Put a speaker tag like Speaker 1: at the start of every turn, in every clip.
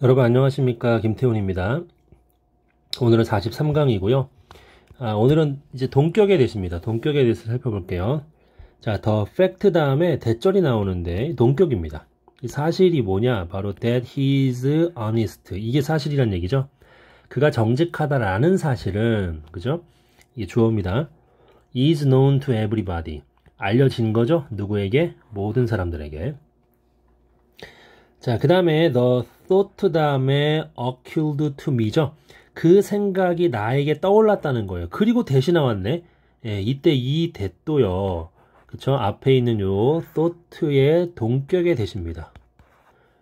Speaker 1: 여러분 안녕하십니까 김태훈입니다 오늘은 43강이고요 아, 오늘은 이제 동격에 대해서입니다 동격에 대해서 살펴볼게요 자 더 팩트 다음에 대절이 나오는데 동격입니다 사실이 뭐냐 바로 that he is honest 이게 사실이란 얘기죠 그가 정직하다라는 사실은 그죠 이게 주어입니다 is known to everybody 알려진 거죠 누구에게 모든 사람들에게 자 그 다음에 the thought 다음에 occurred to me죠. 그 생각이 나에게 떠올랐다는 거예요. 그리고 대신 나왔네. 예, 이때 이 대또요. 그쵸? 앞에 있는 요 thought의 동격의 대시입니다.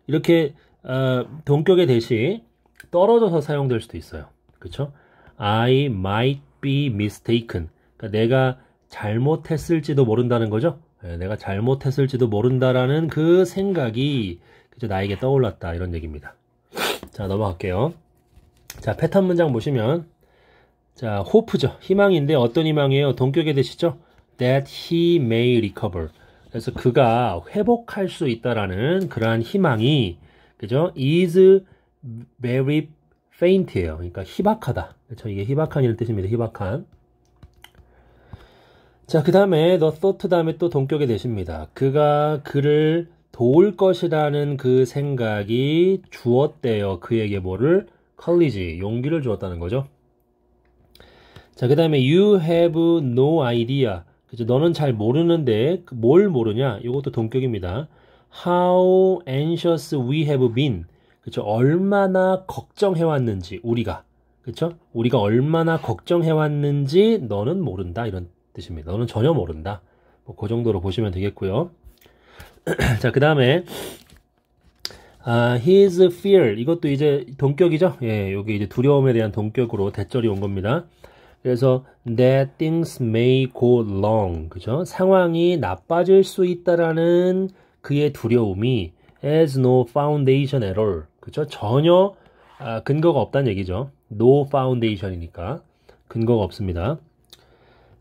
Speaker 1: 이렇게 어, 동격의 대시 떨어져서 사용될 수도 있어요. 그쵸? I might be mistaken. 그러니까 내가 잘못했을지도 모른다는 거죠. 예, 내가 잘못했을지도 모른다라는 그 생각이 그저 나에게 떠올랐다 이런 얘기입니다. 자 넘어갈게요. 자 패턴 문장 보시면 자 호프죠. 희망인데 어떤 희망이에요? 동격의 대시죠. That he may recover. 그래서 그가 회복할 수 있다라는 그러한 희망이 그죠? is very faint예요. 그러니까 희박하다. 그렇죠? 이게 희박한이라 뜻입니다. 희박한. 자, 그 다음에 the thought 다음에 또 동격이 되십니다. 그가 그를 도울 것이라는 그 생각이 주었대요. 그에게 뭐를? 컬리지 용기를 주었다는 거죠. 자, 그 다음에 you have no idea. 그죠? 너는 잘 모르는데 뭘 모르냐? 이것도 동격입니다. How anxious we have been. 그죠? 얼마나 걱정해왔는지 우리가. 그쵸? 우리가 얼마나 걱정해왔는지 너는 모른다. 이런 뜻입니다. 너는 전혀 모른다. 뭐, 그 정도로 보시면 되겠고요. 자, 그 다음에 아, his fear 이것도 이제 동격이죠. 예, 여기 이제 두려움에 대한 동격으로 대절이 온 겁니다. 그래서 that things may go w o n g 그죠? 상황이 나빠질 수 있다라는 그의 두려움이 has no foundation at all 그죠? 전혀 아, 근거가 없다는 얘기죠. no foundation이니까 근거가 없습니다.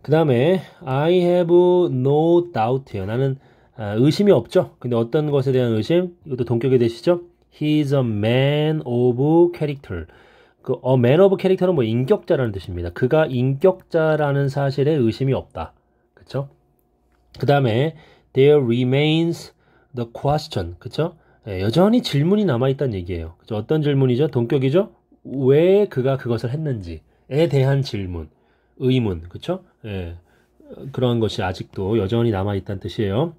Speaker 1: 그 다음에 I have no d o u b t 나는 아, 의심이 없죠. 근데 어떤 것에 대한 의심? 이것도 동격이 되시죠? He's a man of character. 그 a man of character는 뭐 인격자라는 뜻입니다. 그가 인격자라는 사실에 의심이 없다. 그쵸그 다음에 there remains the question. 그쵸 예, 여전히 질문이 남아 있다는 얘기예요. 그쵸? 어떤 질문이죠? 동격이죠? 왜 그가 그것을 했는지에 대한 질문, 의문, 그쵸 예, 그런 것이 아직도 여전히 남아 있다는 뜻이에요.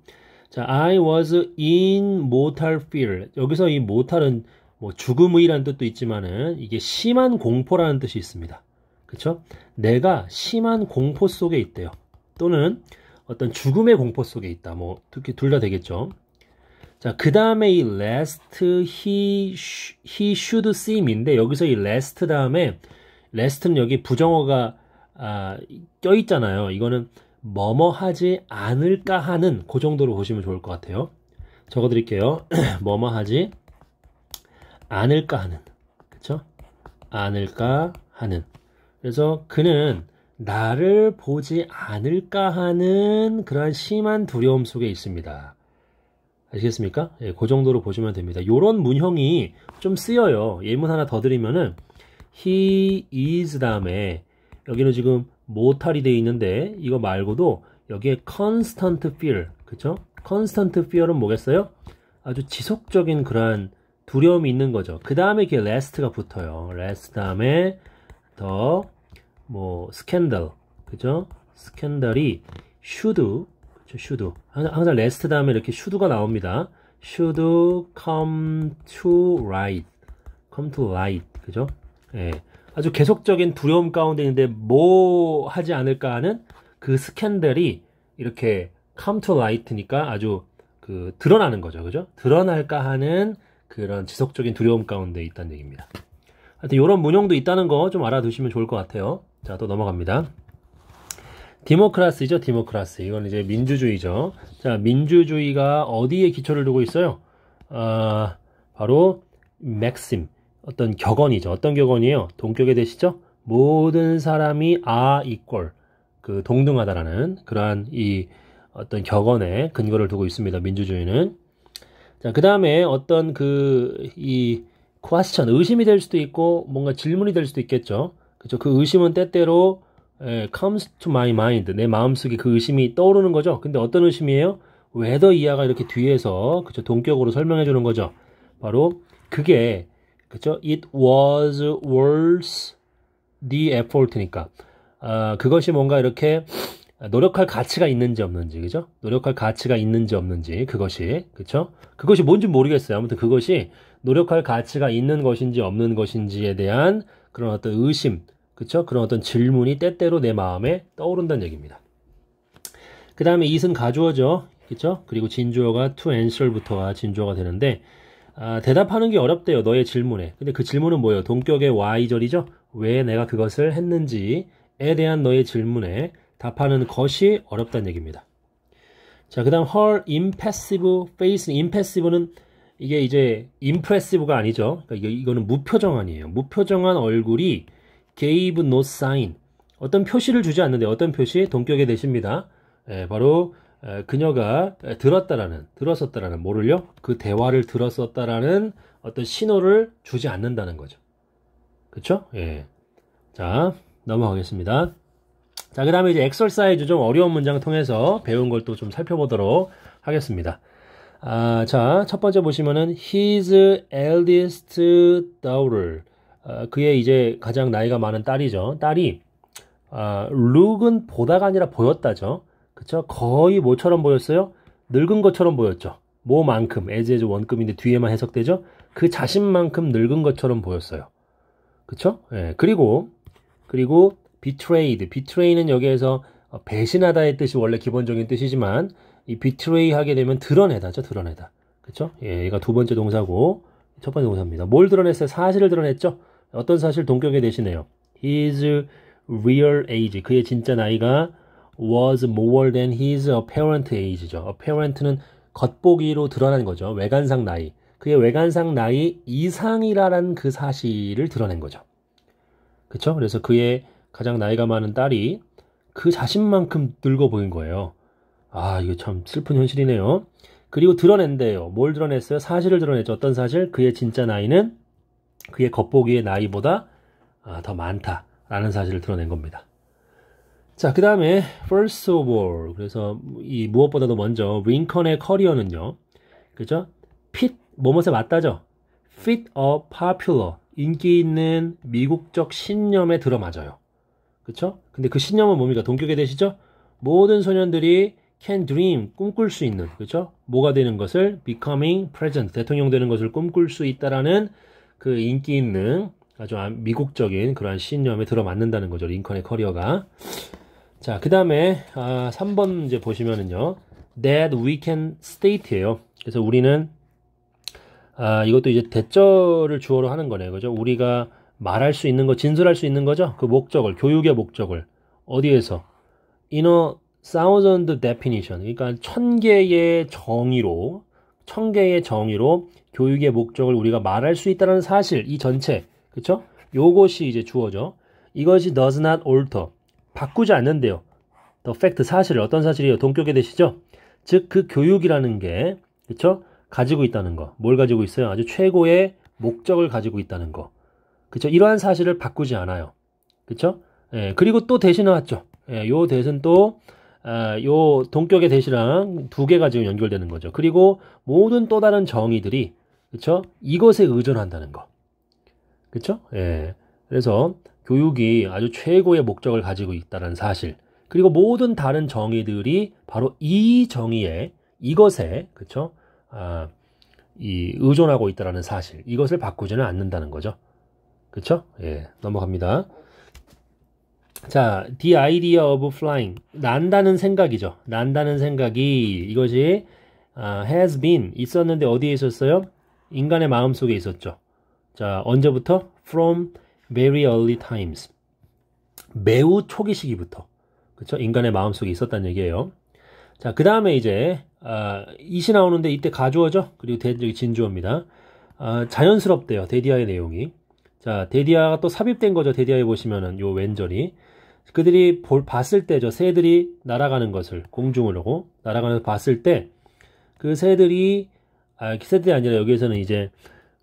Speaker 1: 자, I was in mortal fear. 여기서 이 mortal은 뭐 죽음의라는 뜻도 있지만은 이게 심한 공포라는 뜻이 있습니다. 그쵸 내가 심한 공포 속에 있대요. 또는 어떤 죽음의 공포 속에 있다. 뭐 특히 둘 다 되겠죠. 자, 그다음에 이 last he he should seem인데 여기서 이 last 다음에 last는 여기 부정어가 아, 껴 있잖아요. 이거는 뭐뭐하지 않을까 하는 그 정도로 보시면 좋을 것 같아요. 적어드릴게요. 뭐뭐하지 않을까 하는 그쵸? 않을까 하는 그래서 그는 나를 보지 않을까 하는 그런 심한 두려움 속에 있습니다. 아시겠습니까? 예, 그 정도로 보시면 됩니다. 요런 문형이 좀 쓰여요. 예문 하나 더 드리면은 he is 다음에 여기는 지금 모탈이 돼 있는데 이거 말고도 여기에 constant fear 그쵸? constant fear은 뭐겠어요? 아주 지속적인 그러한 두려움이 있는 거죠. 그 다음에 이게 last가 붙어요. last 다음에 더뭐 scandal 그죠? scandal이 should 그쵸? should 항상 last 다음에 이렇게 should가 나옵니다. should come to light come to light 그죠? 예. 아주 계속적인 두려움 가운데 있는데 뭐 하지 않을까 하는 그 스캔들이 이렇게 컴투 라이트니까 아주 그 드러나는 거죠. 그죠? 드러날까 하는 그런 지속적인 두려움 가운데 있다는 얘기입니다. 하여튼 이런 문용도 있다는 거 좀 알아두시면 좋을 것 같아요. 자, 또 넘어갑니다. 디모크라스죠, 디모크라스. 이건 이제 민주주의죠. 자, 민주주의가 어디에 기초를 두고 있어요? 아, 바로 맥심, 어떤 격언이죠. 어떤 격언이에요? 동격의 대시죠? 모든 사람이 아 이꼴 그 동등하다라는 그러한 이 어떤 격언에 근거를 두고 있습니다. 민주주의는 자 그다음에 어떤 그이 퀘스천 의심이 될 수도 있고 뭔가 질문이 될 수도 있겠죠. 그죠? 그 의심은 때때로 에, 예, comes to my mind 내 마음속에 그 의심이 떠오르는 거죠. 근데 어떤 의심이에요? 왜더 이하가 이렇게 뒤에서 그죠? 동격으로 설명해 주는 거죠. 바로 그게 그렇죠? It was worth the effort니까 아, 그것이 뭔가 이렇게 노력할 가치가 있는지 없는지 그죠? 노력할 가치가 있는지 없는지 그것이 그렇죠? 그것이 뭔지 모르겠어요. 아무튼 그것이 노력할 가치가 있는 것인지 없는 것인지에 대한 그런 어떤 의심, 그렇죠? 그런 어떤 질문이 때때로 내 마음에 떠오른다는 얘기입니다. 그 다음에 i 이은 가져어죠 그렇죠? 그리고 진주어가 to answer부터가 진주어가 되는데 아, 대답하는 게 어렵대요. 너의 질문에. 근데 그 질문은 뭐예요? 동격의 Y절이죠? 왜 내가 그것을 했는지에 대한 너의 질문에 답하는 것이 어렵다는 얘기입니다. 자, 그 다음 her impassive face. impassive는 이게 이제 impressive가 아니죠. 그러니까 이거, 는무표정아니에요 무표정한 얼굴이 gave no sign. 어떤 표시를 주지 않는데 어떤 표시? 동격의 대시입니다. 예, 바로 그녀가 들었다라는 들었었다라는 뭐를요? 그 대화를 들었었다라는 어떤 신호를 주지 않는다는 거죠. 그쵸? 예. 자 넘어가겠습니다. 자그 다음에 이제 엑설사이즈 좀 어려운 문장을 통해서 배운 걸 또 좀 살펴보도록 하겠습니다. 아, 자, 첫 번째 보시면은 his eldest daughter. 아, 그의 이제 가장 나이가 많은 딸이죠. 딸이 아, 룩은 보다가 아니라 보였다죠. 그쵸? 거의 뭐처럼 보였어요? 늙은 것처럼 보였죠. 뭐만큼, 에즈에즈 원급인데 뒤에만 해석되죠? 그 자신만큼 늙은 것처럼 보였어요. 그쵸? 예, 그리고, 그리고 betrayed. betray는 여기에서 배신하다의 뜻이 원래 기본적인 뜻이지만, 이 betray 하게 되면 드러내다죠, 드러내다. 그쵸? 예, 얘가 두 번째 동사고, 첫 번째 동사입니다. 뭘 드러냈어요? 사실을 드러냈죠? 어떤 사실 동격에 대신해요. His real age. 그의 진짜 나이가 was more than his apparent age죠. apparent는 겉보기로 드러난 거죠. 외관상 나이. 그의 외관상 나이 이상이라는 그 사실을 드러낸 거죠. 그쵸 그래서 그의 가장 나이가 많은 딸이 그 자신만큼 늙어 보인 거예요. 아, 이거 참 슬픈 현실이네요. 그리고 드러낸대요. 뭘 드러냈어요? 사실을 드러냈죠. 어떤 사실? 그의 진짜 나이는 그의 겉보기의 나이보다 아, 더 많다라는 사실을 드러낸 겁니다. 자, 그 다음에 first of all 그래서 이 무엇보다도 먼저 링컨의 커리어는요. 그죠? fit 뭐뭇에 맞다죠. fit a popular 인기 있는 미국적 신념에 들어맞아요. 그쵸? 근데 그 신념은 뭡니까? 동격에 되시죠? 모든 소년들이 can dream 꿈꿀 수 있는 그쵸 뭐가 되는 것을 becoming president 대통령 되는 것을 꿈꿀 수 있다라는 그 인기 있는 아주 아, 미국적인 그러한 신념에 들어맞는다는 거죠 링컨의 커리어가 자, 그 다음에 아, 3번 이제 보시면은요. That we can state예요. 그래서 우리는 아, 이것도 이제 대절을 주어로 하는 거네요. 그죠? 우리가 말할 수 있는 거, 진술할 수 있는 거죠? 그 목적을, 교육의 목적을. 어디에서? In a thousand definition. 그러니까 천 개의 정의로, 천 개의 정의로 교육의 목적을 우리가 말할 수 있다는 사실, 이 전체. 그쵸? 요것이 이제 주어죠. 이것이 does not alter. 바꾸지 않는데요. 더 팩트 사실 어떤 사실이에요? 동격에 되시죠? 즉 그 교육이라는 게 그렇죠? 가지고 있다는 거. 뭘 가지고 있어요? 아주 최고의 목적을 가지고 있다는 거. 그렇죠? 이러한 사실을 바꾸지 않아요. 그렇죠? 예, 그리고 또 대신 나왔죠. 예, 요 대신 또 아, 요 동격의 대시랑 두 개가 지금 연결되는 거죠. 그리고 모든 또 다른 정의들이 그렇죠? 이것에 의존한다는 거. 그렇죠? 예. 그래서 교육이 아주 최고의 목적을 가지고 있다는 사실. 그리고 모든 다른 정의들이 바로 이 정의에 이것에 그렇죠? 아, 이 의존하고 있다라는 사실. 이것을 바꾸지는 않는다는 거죠. 그렇죠? 예. 넘어갑니다. 자, the idea of flying. 난다는 생각이죠. 난다는 생각이 이것이 아, has been 있었는데 어디에 있었어요? 인간의 마음속에 있었죠. 자, 언제부터? from very early times. 매우 초기 시기부터. 그렇죠? 인간의 마음속에 있었다는 얘기예요. 자, 그 다음에 이제 아, 이시 나오는데 이때 가주어죠? 그리고 대적이 진주어입니다. 아, 자연스럽대요. 데디아의 내용이. 자, 데디아가 또 삽입된 거죠. 데디아에 보시면은 요 왼절이 그들이 볼 봤을 때죠. 새들이 날아가는 것을 공중으로 날아가는 걸 봤을 때 그 새들이 아, 새들이 아니라 여기에서는 이제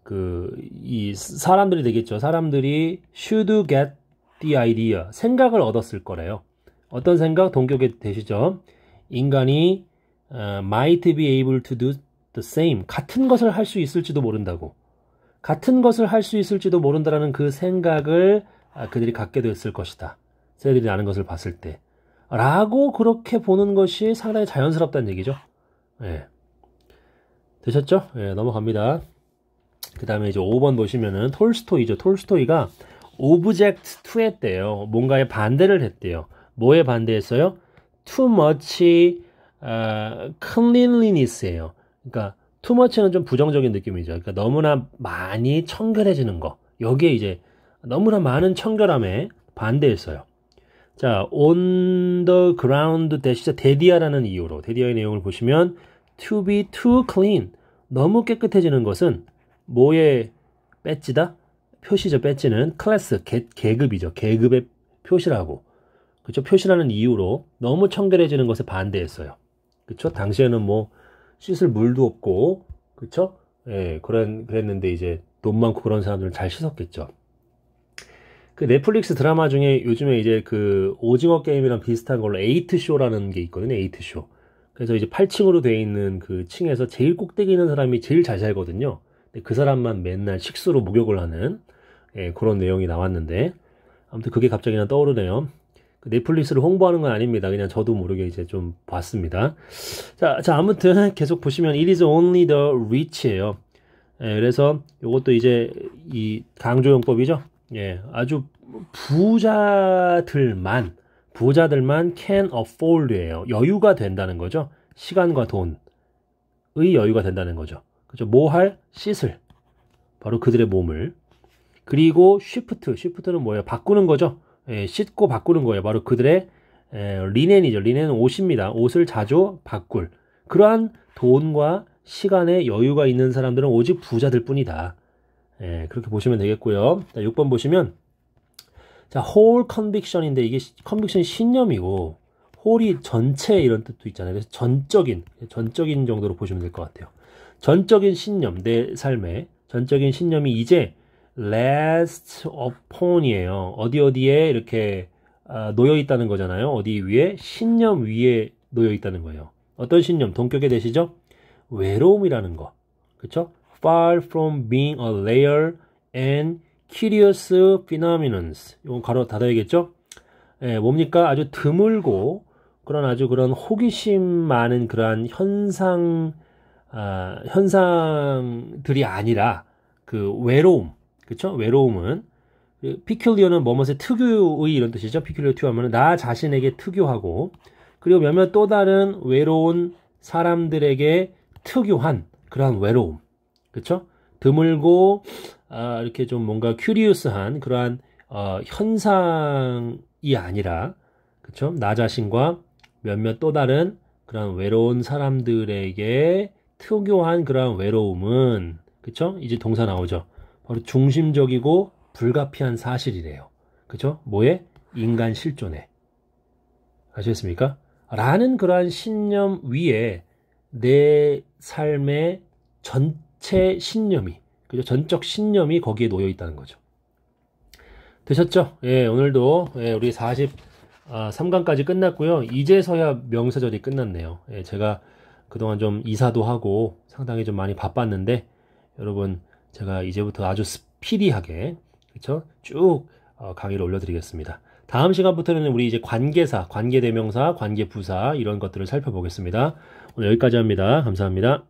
Speaker 1: 그이 사람들이 되겠죠. 사람들이 should get the idea 생각을 얻었을 거래요. 어떤 생각 동격이 되시죠? 인간이 uh, might be able to do the same 같은 것을 할 수 있을지도 모른다고 같은 것을 할 수 있을지도 모른다라는 그 생각을 아, 그들이 갖게 됐을 것이다. 새들이 나는 것을 봤을 때 라고 그렇게 보는 것이 상당히 자연스럽다는 얘기죠. 예. 되셨죠? 예, 넘어갑니다. 그 다음에 이제 5번 보시면은 톨스토이죠. 톨스토이가 오브젝트 투 했대요. 뭔가에 반대를 했대요. 뭐에 반대했어요? too much uh, 어, cleanliness예요. 그러니까 too much는 좀 부정적인 느낌이죠. 그러니까 너무나 많이 청결해지는 거. 여기에 이제 너무나 많은 청결함에 반대했어요. 자, on the ground 대시자 데디아라는 이유로 데디아의 내용을 보시면 to be too clean 너무 깨끗해지는 것은 뭐의 배지다? 표시죠. 배지는 클래스, 계, 계급이죠. 계급의 표시라고. 그렇죠. 표시라는 이유로 너무 청결해지는 것에 반대했어요. 그렇죠. 당시에는 뭐 씻을 물도 없고 그쵸 예, 그런 그랬는데 이제 돈 많고 그런 사람들은 잘 씻었겠죠. 그 넷플릭스 드라마 중에 요즘에 이제 그 오징어 게임이랑 비슷한 걸로 에이트 쇼라는 게 있거든요. 에이트 쇼. 그래서 이제 8층으로 돼 있는 그 층에서 제일 꼭대기 있는 사람이 제일 잘 살거든요. 네, 그 사람만 맨날 식수로 목욕을 하는 예, 그런 내용이 나왔는데 아무튼 그게 갑자기 나 떠오르네요. 그 넷플릭스를 홍보하는 건 아닙니다. 그냥 저도 모르게 이제 좀 봤습니다. 자, 자 아무튼 계속 보시면 It is only the rich예요. 예, 그래서 이것도 이제 이 강조용법이죠. 예, 아주 부자들만 부자들만 can afford예요. 여유가 된다는 거죠. 시간과 돈의 여유가 된다는 거죠. 그죠? 모할, 뭐 씻을. 바로 그들의 몸을. 그리고 쉬프트. 쉬프트는 뭐예요? 바꾸는 거죠. 예, 씻고 바꾸는 거예요. 바로 그들의 에, 예, 리넨이죠. 리넨은 옷입니다. 옷을 자주 바꿀. 그러한 돈과 시간에 여유가 있는 사람들은 오직 부자들 뿐이다. 예, 그렇게 보시면 되겠고요. 자, 6번 보시면 자, whole conviction인데 이게 컨 o n v 신념이고 홀이 전체 이런 뜻도 있잖아요. 그래서 전적인, 전적인 정도로 보시면 될 것 같아요. 전적인 신념, 내 삶의 전적인 신념이 이제 last upon이에요. 어디 어디에 이렇게 아, 놓여 있다는 거잖아요. 어디 위에 신념 위에 놓여 있다는 거예요. 어떤 신념? 동격에되시죠 외로움이라는 거. 그쵸 Far from being a layer and curious phenomenons. 이건 가로 닫아야겠죠? 예, 뭡니까? 아주 드물고 그런 아주 그런 호기심 많은 그러한 현상 아, 현상들이 아니라 그 외로움 그쵸 외로움은 피큘리오는 뭐뭇의 특유의 이런 뜻이죠. 피큘리어 투 하면은 나 자신에게 특유하고 그리고 몇몇 또 다른 외로운 사람들에게 특유한 그러한 외로움 그쵸 드물고 아, 이렇게 좀 뭔가 큐리우스한 그러한 어, 현상이 아니라 그쵸나 자신과 몇몇 또 다른 그런 외로운 사람들에게 특유한 그러한 외로움은 그쵸? 이제 동사 나오죠. 바로 중심적이고 불가피한 사실이래요. 그쵸? 뭐에? 인간 실존에. 아시겠습니까? 라는 그러한 신념 위에 내 삶의 전체 신념이, 그죠? 전적 신념이 거기에 놓여 있다는 거죠. 되셨죠? 예, 오늘도, 예, 우리 40, 아, 3강까지 끝났고요. 이제서야 명세절이 끝났네요. 예, 제가 그동안 좀 이사도 하고 상당히 좀 많이 바빴는데 여러분 제가 이제부터 아주 스피디하게 그쵸쭉 어, 강의를 올려드리겠습니다. 다음 시간부터는 우리 이제 관계사, 관계대명사, 관계부사 이런 것들을 살펴보겠습니다. 오늘 여기까지 합니다. 감사합니다.